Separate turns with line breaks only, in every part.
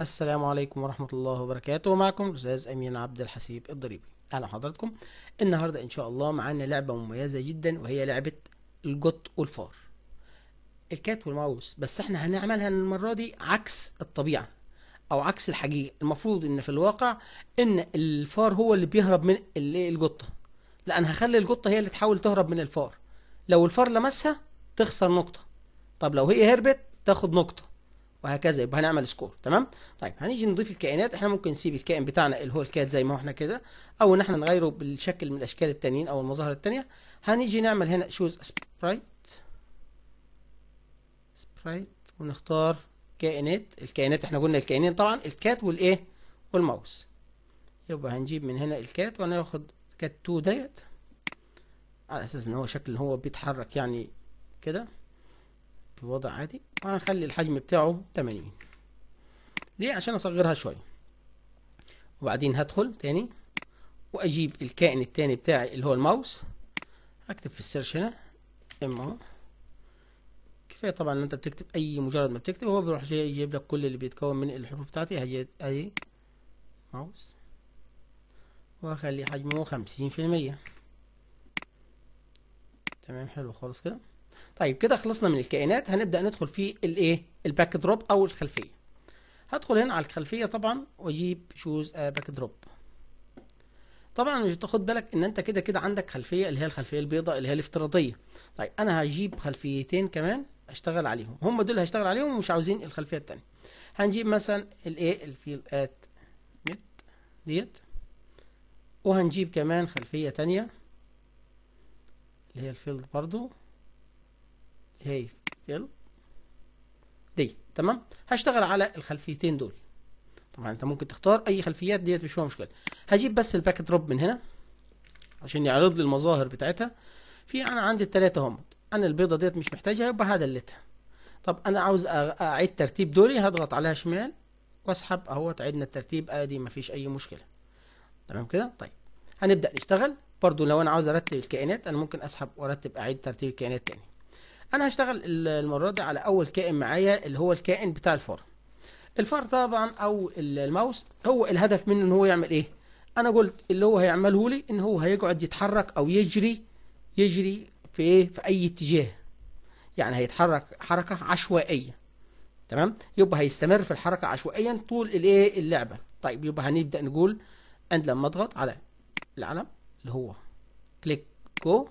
السلام عليكم ورحمة الله وبركاته معكم الأستاذ أمين عبد الحسيب الضريبي أهلا حضراتكم النهاردة إن شاء الله معانا لعبة مميزة جدا وهي لعبة الجوت والفار الكات والماوس بس احنا هنعملها المرة دي عكس الطبيعة أو عكس الحقيقة المفروض إن في الواقع إن الفار هو اللي بيهرب من القطه لا أنا هخلي القطه هي اللي تحاول تهرب من الفار لو الفار لمسها تخسر نقطة طب لو هي هربت تاخد نقطة وهكذا يبقى هنعمل سكور تمام طيب هنيجي نضيف الكائنات احنا ممكن نسيب الكائن بتاعنا اللي هو الكات زي ما هو احنا كده او ان احنا نغيره بالشكل من الاشكال التانيين او المظاهر التانية هنيجي نعمل هنا شوز سبرايت سبرايت ونختار كائنات الكائنات احنا قلنا الكائنين طبعا الكات والايه والماوس يبقى هنجيب من هنا الكات وهناخد كات 2 ديت على اساس ان هو شكل هو بيتحرك يعني كده بوضع عادي وهنخلي الحجم بتاعه 80 ليه عشان اصغرها شويه وبعدين هدخل تاني واجيب الكائن التاني بتاعي اللي هو الماوس اكتب في السيرش هنا ام اهو كفايه طبعا ان انت بتكتب اي مجرد ما بتكتب هو بيروح جاي يجيب لك كل اللي بيتكون من الحروف بتاعتي هجيب اي ماوس واخلي حجمه خمسين في المية تمام حلو خالص كده طيب كده خلصنا من الكائنات هنبدا ندخل في الايه الباك دروب او الخلفيه هدخل هنا على الخلفيه طبعا واجيب شوز باك دروب طبعا مش تاخد بالك ان انت كده كده عندك خلفيه اللي هي الخلفيه البيضاء اللي هي الافتراضيه طيب انا هجيب خلفيتين كمان اشتغل عليهم هم دول هشتغل عليهم ومش عاوزين الخلفيه الثانيه هنجيب مثلا الايه الفيل ات نت ديت وهنجيب كمان خلفيه ثانيه اللي هي الفيلد برضو هي يلا دي تمام هشتغل على الخلفيتين دول طبعا انت ممكن تختار اي خلفيات ديت مش مشكله هجيب بس الباك دروب من هنا عشان يعرض لي المظاهر بتاعتها في انا عندي الثلاثه هم انا البيضه ديت مش محتاجها يبقى اللي طب انا عاوز اعيد ترتيب دولي هضغط عليها شمال واسحب اهوت عدنا الترتيب ادي مفيش اي مشكله تمام كده طيب هنبدا نشتغل برضو لو انا عاوز ارتب الكائنات انا ممكن اسحب وارتب اعيد ترتيب الكائنات تاني انا هشتغل المره دي على اول كائن معايا اللي هو الكائن بتاع الفار الفار طبعا او الماوس هو الهدف منه ان هو يعمل ايه انا قلت اللي هو هيعمله لي ان هو هيقعد يتحرك او يجري يجري في ايه في اي اتجاه يعني هيتحرك حركه عشوائيه تمام يبقى هيستمر في الحركه عشوائيا طول الايه اللعبه طيب يبقى هنبدا نقول عند لما اضغط على العلم اللي هو كليك جو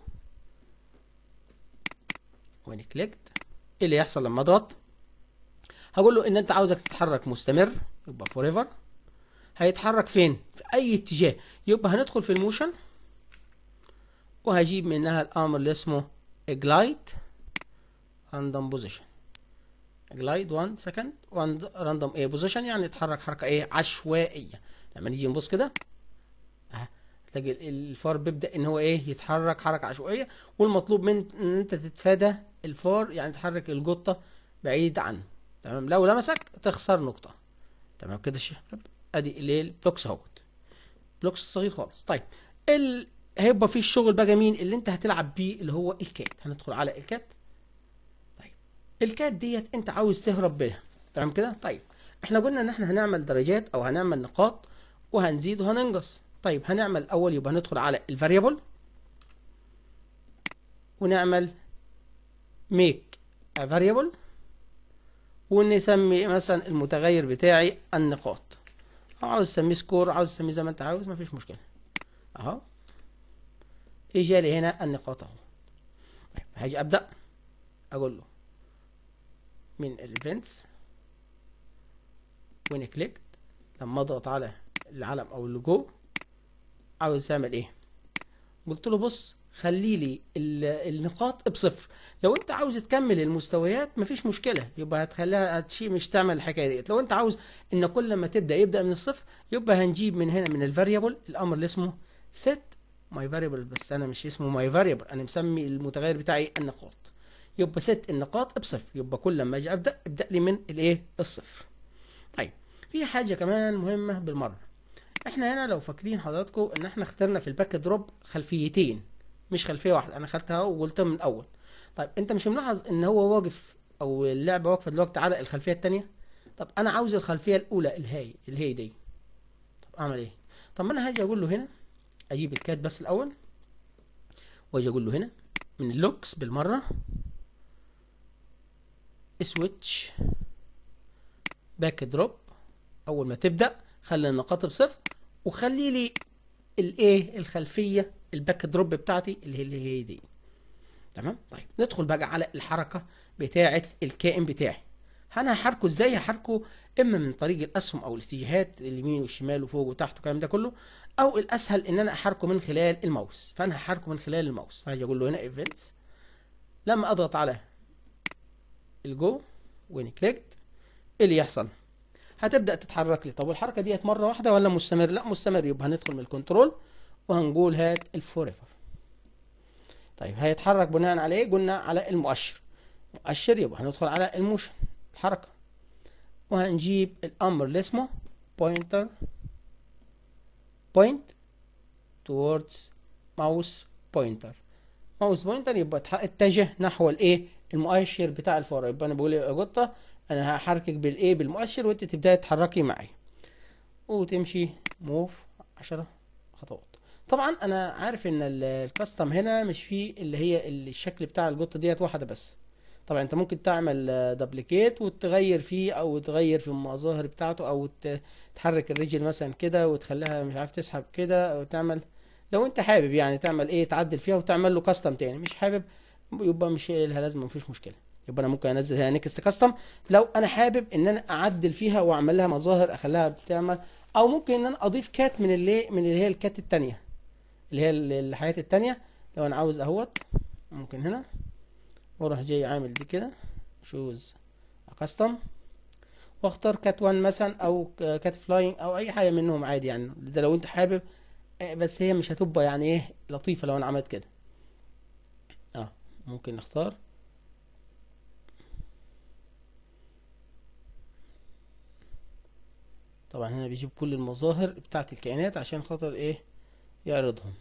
وان كليكت ايه اللي يحصل لما اضغط هقول له ان انت عاوزك تتحرك مستمر يبقى فور ايفر هيتحرك فين في اي اتجاه يبقى هندخل في الموشن وهجيب منها الامر اللي اسمه جلايد راندوم بوزيشن جلايد 1 سكند راندوم ايه بوزيشن يعني اتحرك حركه ايه عشوائيه لما نيجي نبص كده هتلاقي الفار بيبدا ان هو ايه يتحرك حركه عشوائيه والمطلوب من ان انت تتفادى الفار يعني تحرك الجطة بعيد عنه تمام لو لمسك تخسر نقطة تمام كده شباب ادي اللي هي البلوكس اهوت بلوكس صغير خالص طيب ال... هيبقى في الشغل بقى مين اللي انت هتلعب بيه اللي هو الكات هندخل على الكات طيب الكات ديت انت عاوز تهرب بيها تمام كده طيب احنا قلنا ان احنا هنعمل درجات او هنعمل نقاط وهنزيد وهننقص طيب هنعمل اول يبقى هندخل على الفاريبل ونعمل make a variable ونسمي مثلا المتغير بتاعي النقاط عاوز اسميه سكور عاوز اسميه زي ما انت عاوز مفيش مشكله اهو اجي لي هنا النقاط اهو طيب، هاجي ابدا اقول له من الايفنتس وين كليكت لما اضغط على العلم او اللوجو عاوز اعمل ايه قلت له بص خلي لي النقاط بصفر لو انت عاوز تكمل المستويات مفيش مشكله يبقى هتخليها هتشي مش تعمل الحكايه ديت لو انت عاوز ان كل ما تبدا يبدا من الصفر يبقى هنجيب من هنا من الفاريبل الامر اللي اسمه set my variable بس انا مش اسمه my variable انا مسمي المتغير بتاعي النقاط يبقى set النقاط بصفر يبقى كل ما اجي ابدا ابدا لي من الايه الصفر طيب في حاجه كمان مهمه بالمره احنا هنا لو فاكرين حضراتكم ان احنا اخترنا في الباك دروب خلفيتين مش خلفيه واحده انا خدتها وقلتها من الاول طيب انت مش ملاحظ ان هو واقف او اللعبه واقفه دلوقتي على الخلفيه الثانيه طب انا عاوز الخلفيه الاولى الهاي هي دي طب اعمل ايه طب ما انا هاجي اقول له هنا اجيب الكات بس الاول واجي اقول له هنا من اللوكس بالمره سويتش باك دروب اول ما تبدا خلي النقاط بصفر وخلي لي الايه الخلفيه الباك دروب بتاعتي اللي هي اللي هي دي تمام طيب ندخل بقى على الحركه بتاعه الكائن بتاعي انا هحركه ازاي هحركه اما من طريق الاسهم او الاتجاهات اليمين والشمال وفوق وتحت والكلام ده كله او الاسهل ان انا احركه من خلال الماوس فانا هحركه من خلال الماوس فهاجي اقول له هنا ايفنتس لما اضغط على الجو وين كليكت ايه اللي يحصل هتبدا تتحرك لي طب والحركه ديت مره واحده ولا مستمر لا مستمر يبقى هندخل من الكنترول وهنقول هات الفور ايفر طيب هيتحرك بناء على ايه قلنا على المؤشر مؤشر يبقى هندخل على الموشن الحركه وهنجيب الامر اللي اسمه بوينتر بوينت towards ماوس بوينتر ماوس بوينتر يبقى اتجه نحو الايه المؤشر بتاع الفور يبقى انا بقول يا قطه انا هحركك بالايه بالمؤشر وانت تبداي تتحركي معايا وتمشي موف 10 خطوات طبعا انا عارف ان الكاستم هنا مش فيه اللي هي الشكل بتاع الجوت ديت واحده بس طبعا انت ممكن تعمل دبليكيت آه، وتغير فيه او تغير في المظاهر بتاعته او تحرك الرجل مثلا كده وتخليها مش عارف تسحب كده او تعمل لو انت حابب يعني تعمل ايه تعدل فيها وتعمل له كاستم تاني مش حابب يبقى مش لها لازمه مفيش مشكله يبقى انا ممكن انزل هنا نيكست كاستم لو انا حابب ان انا اعدل فيها واعمل لها مظاهر اخليها بتعمل او ممكن ان انا اضيف كات من اللي من اللي هي الكات التانيه اللي هي الحاجات التانية لو انا عاوز اهوت ممكن هنا واروح جاي عامل دي كده شوز كاستم واختار كات وان مثلا او كات فلاينج او اي حاجه منهم عادي يعني ده لو انت حابب آه، بس هي مش هتبقى يعني ايه لطيفه لو انا عملت كده اه ممكن نختار طبعا هنا بيجيب كل المظاهر بتاعت الكائنات عشان خاطر ايه يعرضهم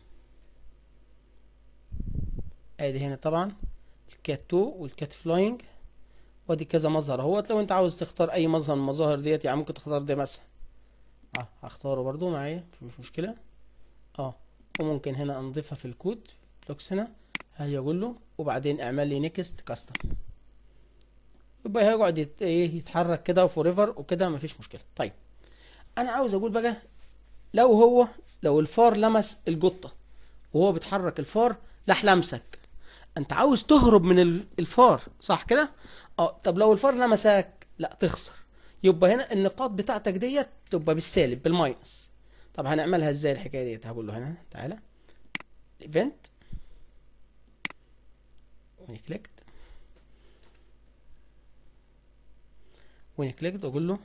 ادي هنا طبعا الكات 2 والكات فلاينج وادي كذا مظهر اهوت لو انت عاوز تختار اي مظهر من المظاهر ديت يعني ممكن تختار ده مثلا اه هختاره برده معايا مش مشكله اه وممكن هنا انضيفها في الكود بلوكس هنا هاجي اقول له وبعدين اعمل لي نيكست كاستم يبقى هيقعد ايه يتحرك كده فور ايفر وكده مفيش مشكله طيب انا عاوز اقول بقى لو هو لو الفار لمس الجطه وهو بيتحرك الفار لح لمسك انت عاوز تهرب من الفار صح كده اه طب لو الفار لمسك لا تخسر يبقى هنا النقاط بتاعتك ديت تبقى بالسالب بالماينس طب هنعملها ازاي الحكايه ديت هقول له هنا تعالى ايفنت ونكليكت ونكليكت واقول له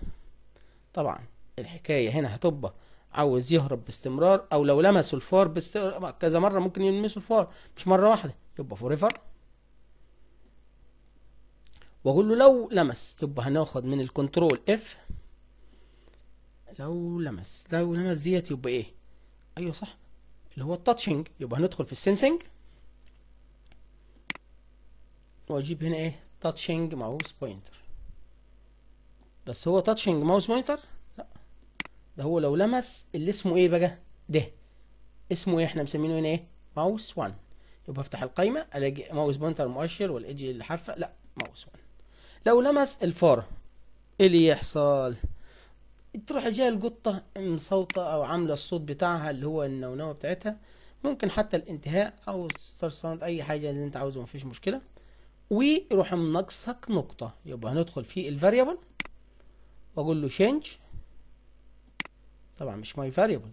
طبعا الحكايه هنا هتبقى عاوز يهرب باستمرار او لو لمسوا الفار باستمرار كذا مره ممكن يلمسوا الفار مش مره واحده يبقى فور ايفر واقول له لو لمس يبقى هناخد من الكنترول اف لو لمس لو لمس ديت يبقى ايه ايوه صح اللي هو التاتشنج يبقى هندخل في السنسنج واجيب هنا ايه تاتشنج ماوس بوينتر بس هو تاتشنج ماوس بوينتر لا ده هو لو لمس اللي اسمه ايه بقى ده اسمه ايه احنا مسمينه هنا ايه ماوس 1 يبقى افتح القايمه الاقي ماوس بوينتر مؤشر والاجي الحافه لا ماوس 1 لو لمس الفاره ايه اللي يحصل تروح جايه القطه مصوته او عامله الصوت بتاعها اللي هو النونوه بتاعتها ممكن حتى الانتهاء او ستار ساوند اي حاجه اللي انت عاوزه مفيش مشكله ويروح منقصك نقطه يبقى هندخل في الفاريبل واقول له شينج طبعا مش ماي فاريبل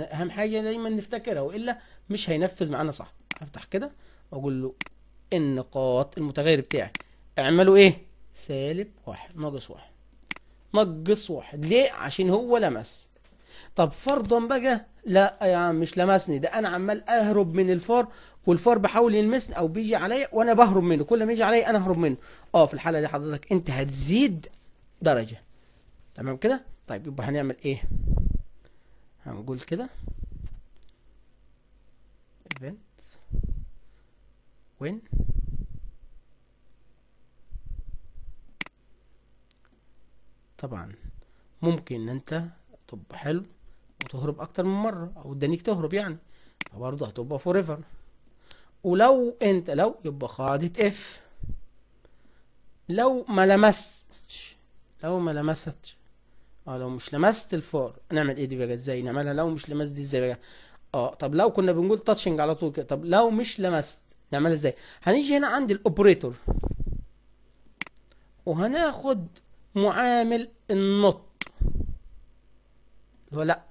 اهم حاجه دايما نفتكرها والا مش هينفذ معانا صح افتح كده واقول له النقاط المتغير بتاعي اعمله ايه سالب واحد ناقص واحد ناقص واحد ليه عشان هو لمس طب فرضا بقى لا يا عم مش لمسني ده انا عمال اهرب من الفار والفار بحاول يلمسني او بيجي عليا وانا بهرب منه كل ما يجي عليا انا اهرب منه اه في الحاله دي حضرتك انت هتزيد درجه تمام كده طيب يبقى هنعمل ايه هنقول كده events when طبعا ممكن ان انت تبقى حلو وتهرب اكتر من مره او ادانيك تهرب يعني فبرضه هتبقى فور ايفر ولو انت لو يبقى قاعده اف لو ما لمستش لو ما لمستش اه لو مش لمست الفار نعمل ايه دي بقى ازاي نعملها لو مش لمست دي ازاي بقى اه طب لو كنا بنقول تاتشنج على طول كده طب لو مش لمست نعملها ازاي هنيجي هنا عند الاوبريتور وهناخد معامل النط اللي هو لا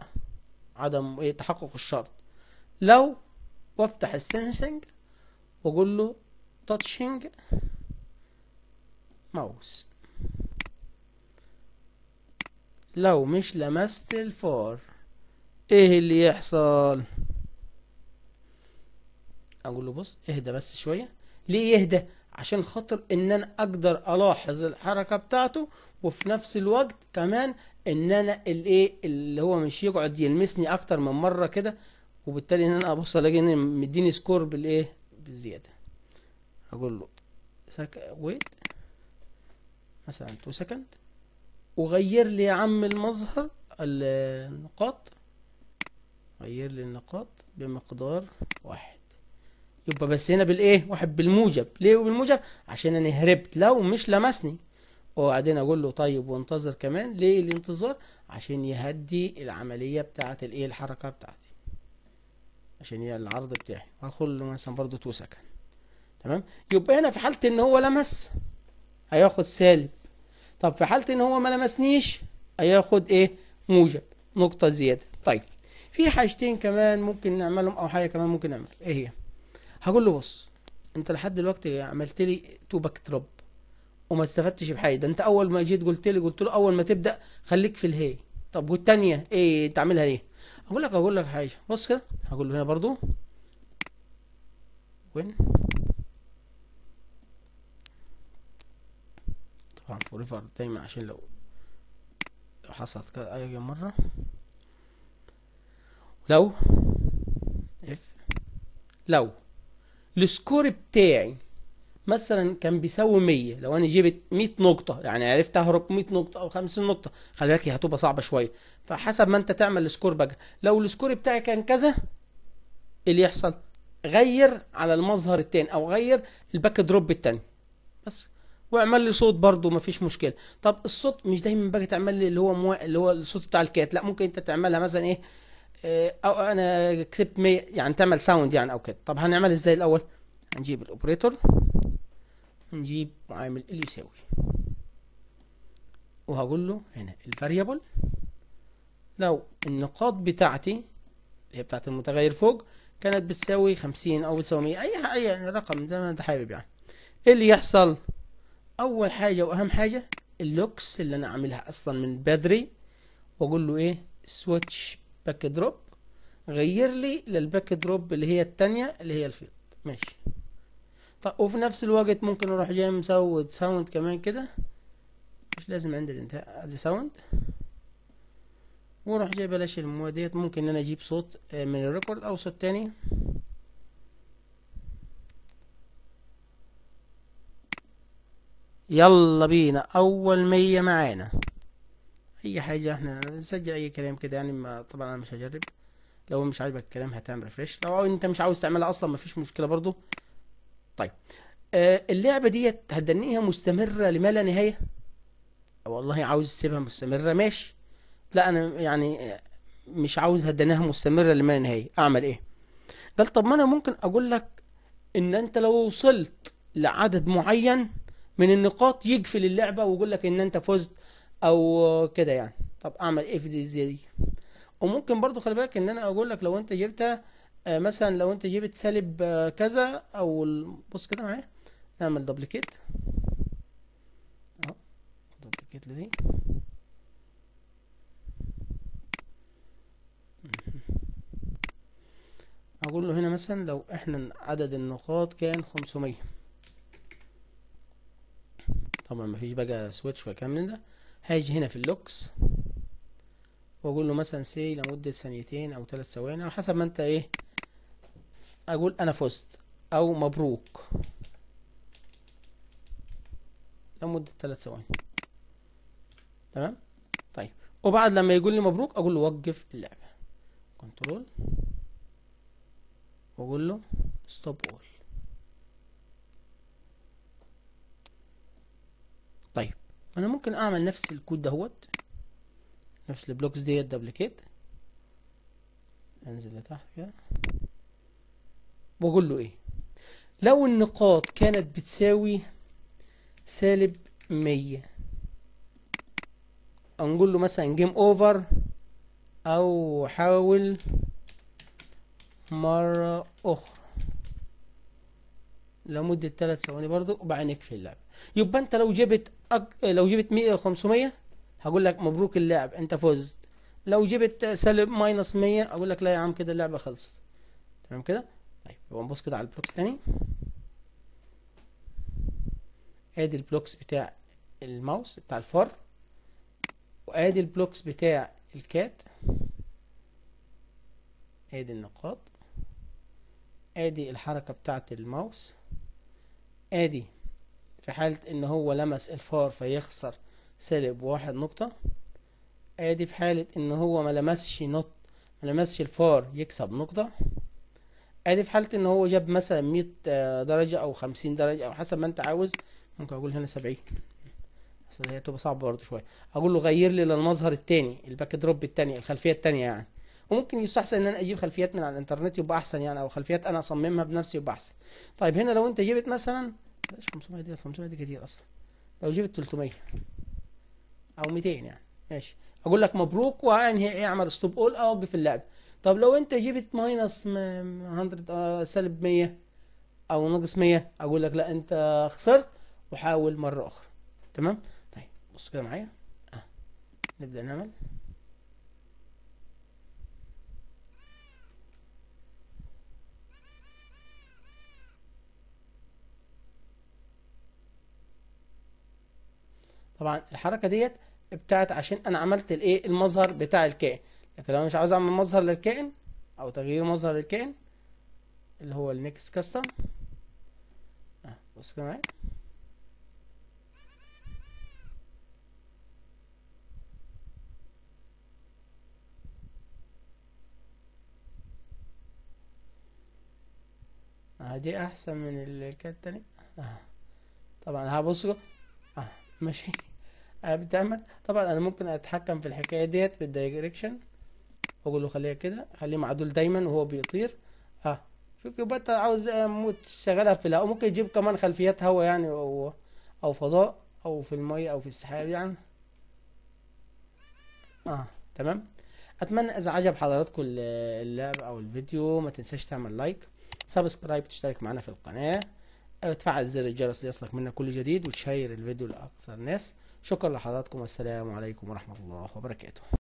عدم ايه تحقق الشرط لو وافتح السنسنج واقول له تاتشنج ماوس لو مش لمست الفار ايه اللي يحصل اقول له بص اهدى بس شويه ليه يهدى عشان خاطر ان انا اقدر الاحظ الحركه بتاعته وفي نفس الوقت كمان ان انا الايه اللي هو مش يقعد يلمسني اكتر من مره كده وبالتالي ان انا ابص الاقي ان مديني سكور بالايه بالزياده اقول له سك ويت مثلا تو سكند وغير لي يا عم المظهر النقاط غير لي النقاط بمقدار واحد يبقى بس هنا بالايه واحد بالموجب ليه بالموجب عشان انا هربت لو مش لمسني وبعدين اقول له طيب وانتظر كمان ليه الانتظار عشان يهدي العمليه بتاعه الايه الحركه بتاعتي عشان هي العرض بتاعي هاخد له مثلا برضه تو سكند تمام يبقى هنا في حاله ان هو لمس هياخد سالب طب في حاله ان هو ما لمسنيش هياخد ايه موجب نقطه زياده طيب في حاجتين كمان ممكن نعملهم او حاجه كمان ممكن نعملها ايه هي هقول له بص انت لحد دلوقتي عملت لي تو باك تروب وما استفدتش بحاجه ده انت اول ما جيت قلت لي قلت له اول ما تبدا خليك في الهي طب والتانية ايه تعملها ليه اقول لك اقول لك حاجه بص كده هقول له هنا برضو وين طبعا فور دايما عشان لو لو حصلت كده اي مره لو اف لو السكور بتاعي مثلا كان بيساوي 100 لو انا جبت 100 نقطه يعني عرفت اهرب 100 نقطه او 50 نقطه خلي بالك هي هتبقى صعبه شويه فحسب ما انت تعمل السكور بقى لو السكور بتاعي كان كذا إيه اللي يحصل غير على المظهر الثاني او غير الباك دروب الثاني بس واعمل لي صوت برده مفيش مشكله طب الصوت مش دايما بقى تعمل لي اللي هو مو... اللي هو الصوت بتاع الكات لا ممكن انت تعملها مثلا ايه آه، او انا كسبت 100 يعني تعمل ساوند يعني او كده طب هنعمل ازاي الاول هنجيب الاوبريتور نجيب عامل اللي يساوي وهقول له هنا الفاريبل لو النقاط بتاعتي اللي هي بتاعت المتغير فوق كانت بتساوي 50 او بتساوي 100 اي اي رقم زي ما انت حابب يعني ايه اللي يحصل اول حاجه واهم حاجه اللوكس اللي انا عاملها اصلا من بدري واقول له ايه سويتش باك دروب غير لي للباك دروب اللي هي التانية اللي هي الفيلد ماشي طب وفي نفس الوقت ممكن اروح جاي مسود ساوند كمان كده مش لازم عند الانتهاء ادي ساوند واروح جاي بلاش المواد ديت ممكن ان انا اجيب صوت آه، من الريكورد او صوت تاني يلا بينا اول مية معانا اي حاجه احنا نسجل اي كلام كده يعني ما طبعا انا مش هجرب لو مش عاجبك الكلام هتعمل ريفريش لو انت مش عاوز تعملها اصلا مفيش مشكله برضو طيب آه اللعبه ديت هتدنيها مستمره لما لا نهايه والله عاوز تسيبها مستمره ماشي لا انا يعني آه، مش عاوز هدنيها مستمره لما لا نهايه اعمل ايه قال طب ما انا ممكن اقول لك ان انت لو وصلت لعدد معين من النقاط يقفل اللعبه ويقول لك ان انت فزت او كده يعني طب اعمل ايه في دي دي وممكن برضو خلي بالك ان انا اقول لك لو انت جبتها آه، مثلا لو انت جبت سالب آه، كذا او بص كده معايا نعمل دبليكيت اهو دبليكيت لدي اقول له هنا مثلا لو احنا عدد النقاط كان خمسمية طبعا مفيش بقى سويتش وكامل من ده هاجي هنا في اللوكس واقول له مثلا سي لمده ثانيتين او ثلاث ثواني او حسب ما انت ايه اقول انا فزت او مبروك لمده ثلاث ثواني تمام طيب وبعد لما يقول لي مبروك اقول له وقف اللعبه كنترول واقول له ستوب اول انا ممكن اعمل نفس الكود دهوت نفس البلوكس ديت دبليكيت انزل لتحت كده واقول له ايه لو النقاط كانت بتساوي سالب مية نقول له مثلا جيم اوفر او حاول مرة اخرى لمده ثلاث ثواني برضو وبعدين يكفي اللعب يبقى انت لو جبت أك... لو جبت 100 500 هقول لك مبروك اللعب انت فزت لو جبت سالب ماينس 100 اقول لك لا يا عم كده اللعبه خلصت تمام كده طيب يبقى نبص كده على البلوكس تاني ادي البلوكس بتاع الماوس بتاع الفار وادي البلوكس بتاع الكات ادي النقاط ادي الحركه بتاعه الماوس ادي في حالة ان هو لمس الفار فيخسر سالب واحد نقطة ادي في حالة ان هو ملمسش نط ملمسش الفار يكسب نقطة ادي في حالة ان هو جاب مثلا مية آه، درجة او خمسين درجة او حسب ما انت عاوز ممكن اقول هنا سبعين بس هي تبقى صعبة برضه شوية اقول له غير لي للمظهر التاني الباك دروب التاني الخلفية التانية يعني وممكن يستحسن ان انا اجيب خلفيات من على الانترنت يبقى احسن يعني او خلفيات انا اصممها بنفسي يبقى احسن طيب هنا لو انت جبت مثلا بلاش 500 دي 500 دي كتير اصلا لو جبت 300 او 200 يعني ماشي اقول لك مبروك وانهي ايه اعمل ستوب اول اوقف اللعب طب لو انت جبت ماينس 100 سالب 100 او ناقص 100 اقول لك لا انت خسرت وحاول مره اخرى تمام طيب بص كده معايا آه. نبدا نعمل طبعا الحركه ديت بتاعت عشان انا عملت الايه المظهر بتاع الكائن لكن لو انا مش عاوز اعمل مظهر للكائن او تغيير مظهر للكائن اللي هو النكست كاستم اه بص كده معايا آه دي احسن من اللي كانت تاني آه. طبعا هبص آه ماشي آه، بتعمل طبعا انا ممكن اتحكم في الحكايه ديت بالدايركشن واقول له خليها كده خليه معدول دايما وهو بيطير اه شوف يبقى انت عاوز آه، تشغلها في الهواء ممكن يجيب كمان خلفيات هواء يعني او او فضاء او في الميه او في السحاب يعني اه تمام اتمنى اذا عجب حضراتكم اللعب او الفيديو ما تنساش تعمل لايك سبسكرايب تشترك معنا في القناه وتفعل زر الجرس ليصلك منا كل جديد وتشير الفيديو لاكثر ناس شكرا لحضراتكم والسلام عليكم ورحمة الله وبركاته